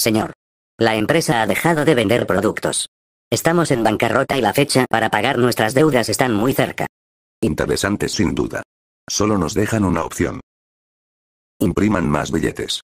Señor. La empresa ha dejado de vender productos. Estamos en bancarrota y la fecha para pagar nuestras deudas está muy cerca. Interesante sin duda. Solo nos dejan una opción. Impriman más billetes.